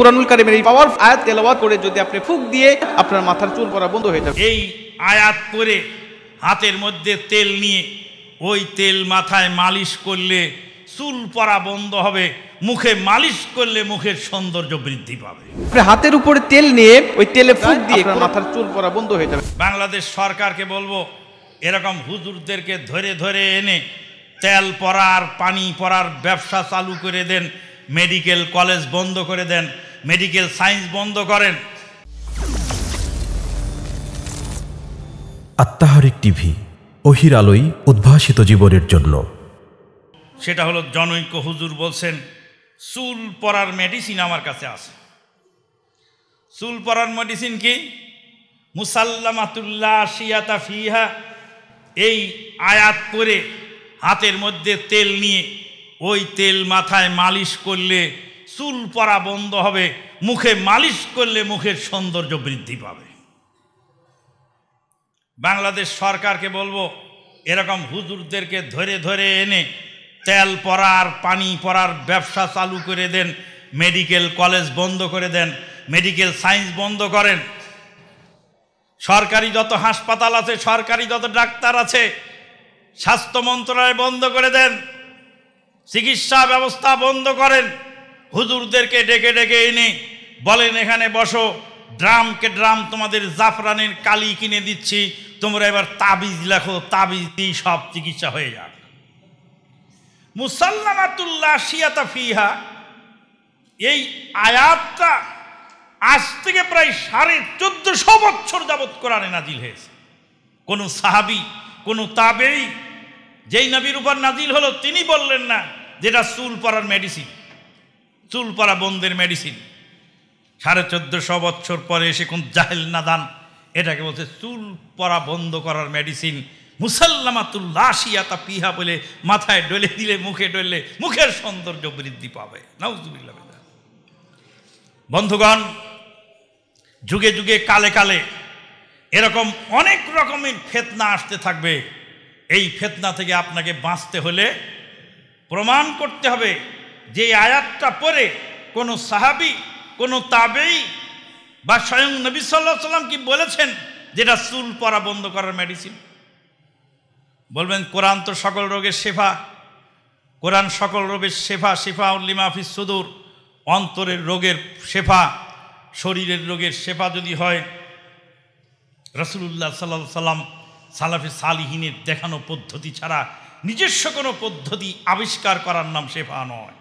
কোরআনুল কারিমের এই পাওয়ার আয়াত তেলাওয়াত করে যদি আপনি ফুক দিয়ে আপনার মাথার চুল পড়া বন্ধ হয়ে যাবে এই আয়াত করে হাতের মধ্যে তেল নিয়ে ওই তেল মাথায় মালিশ করলে চুল পরা বন্ধ হবে মুখে মালিশ করলে মুখের সৌন্দর্য বৃদ্ধি পাবে হাতের উপরে তেল নিয়ে ওই তেলে ফুক দিয়ে মাথার চুল পরা বন্ধ হয়ে যাবে বাংলাদেশ সরকারকে বলবো এরকম হুজুরদেরকে ধরে ধরে এনে তেল পরার পানি পরার ব্যবসা চালু করে দেন মেডিকেল কলেজ বন্ধ করে দেন মেডিকেল সায়েন্স বন্ধ করেন আত্মাহারিক টিভি অহির আলোই উদ্ভাসিত জীবনের জন্য সেটা হলো জনৈক্য হুজুর বলছেন চুল পরার মেডিসিন আমার কাছে আছে চুল পরার মেডিসিন কি মুসাল্লামাতুল্লাহ শিয়াতা ফিহা এই আয়াত করে হাতের মধ্যে তেল নিয়ে ওই তেল মাথায় মালিশ করলে চুল পরা বন্ধ হবে মুখে মালিশ করলে মুখের সৌন্দর্য বৃদ্ধি পাবে বাংলাদেশ সরকারকে বলবো এরকম হুজুরদেরকে ধরে ধরে এনে তেল পরার পানি পরার ব্যবসা চালু করে দেন মেডিকেল কলেজ বন্ধ করে দেন মেডিকেল সায়েন্স বন্ধ করেন সরকারি যত হাসপাতাল আছে সরকারি যত ডাক্তার আছে স্বাস্থ্য মন্ত্রণালয় বন্ধ করে দেন চিকিৎসা ব্যবস্থা বন্ধ করেন হুজুরদেরকে ডেকে ডেকে এনে বলেন এখানে বসো ড্রামকে ড্রাম তোমাদের জাফরানের কালি কিনে দিচ্ছি তোমরা এবার তাবিজ লেখো তাবিজ দিয়ে সব চিকিৎসা হয়ে যাক মুসাল্লামাতুল্লাহ শিয়াতা ফিহা এই আয়াতটা আজ থেকে প্রায় সাড়ে চোদ্দশো বছর যাবৎ কোরআনে নাজিল হয়েছে কোনো সাহাবি কোনো তাবেই যেই নবীর উপর নাজিল হলো তিনি বললেন না যেটা চুল পরার মেডিসিন পরা বন্ধের মেডিসিন সাড়ে চোদ্দোশো বছর পরে এসে কোন জাহেল নাদান এটাকে বলছে চুল পড়া বন্ধ করার মেডিসিন তা পিহা বলে মাথায় ডলে দিলে মুখে ডলে মুখের সৌন্দর্য বৃদ্ধি পাবে নাউজুবিল্লা বন্ধুগণ যুগে যুগে কালে কালে এরকম অনেক রকমের ফেতনা আসতে থাকবে এই ফেতনা থেকে আপনাকে বাঁচতে হলে প্রমাণ করতে হবে যে আয়াতটা পরে কোনো সাহাবি কোনো তাবেই বা স্বয়ং নবী সাল্লাহ সাল্লাম কি বলেছেন যেটা চুল পরা বন্ধ করার মেডিসিন বলবেন কোরআন তো সকল রোগের সেফা কোরআন সকল রোগের সেফা সেফা উল্লিমাফিস সুদুর অন্তরের রোগের সেফা শরীরের রোগের সেফা যদি হয় রসুল্লাহ সাল্লাহ সাল্লাম সালাফি সালিহিনের দেখানো পদ্ধতি ছাড়া নিজস্ব কোনো পদ্ধতি আবিষ্কার করার নাম সেফা নয়